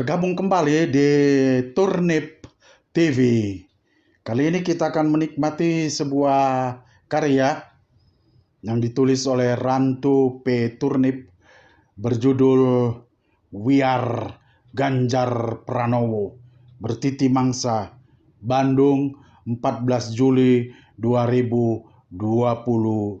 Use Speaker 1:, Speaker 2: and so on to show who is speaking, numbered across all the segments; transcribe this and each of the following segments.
Speaker 1: bergabung kembali di Turnip TV. Kali ini kita akan menikmati sebuah karya yang ditulis oleh Rantu P. Turnip berjudul Wiar Ganjar Pranowo Bertiti Mangsa Bandung 14 Juli 2022.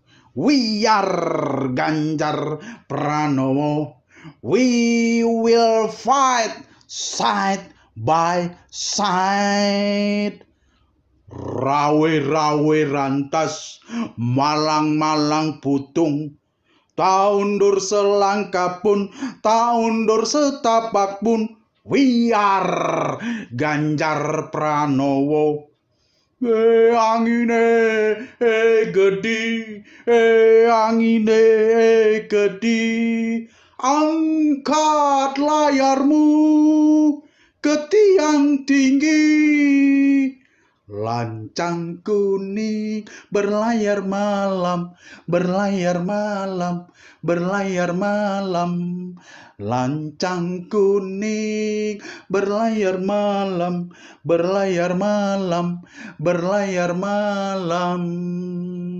Speaker 1: We are Ganjar Pranowo. We will fight side by side. Rawe-rawe rantas, malang-malang putung. Taundur selangkah pun, taundur setapak pun. We are Ganjar Pranowo. Eh angine eh gedi eh angine eh gedi angkat layarmu ke tiang tinggi Lancang kuning berlayar malam, berlayar malam, berlayar malam. Lancang kuning berlayar malam, berlayar malam, berlayar malam.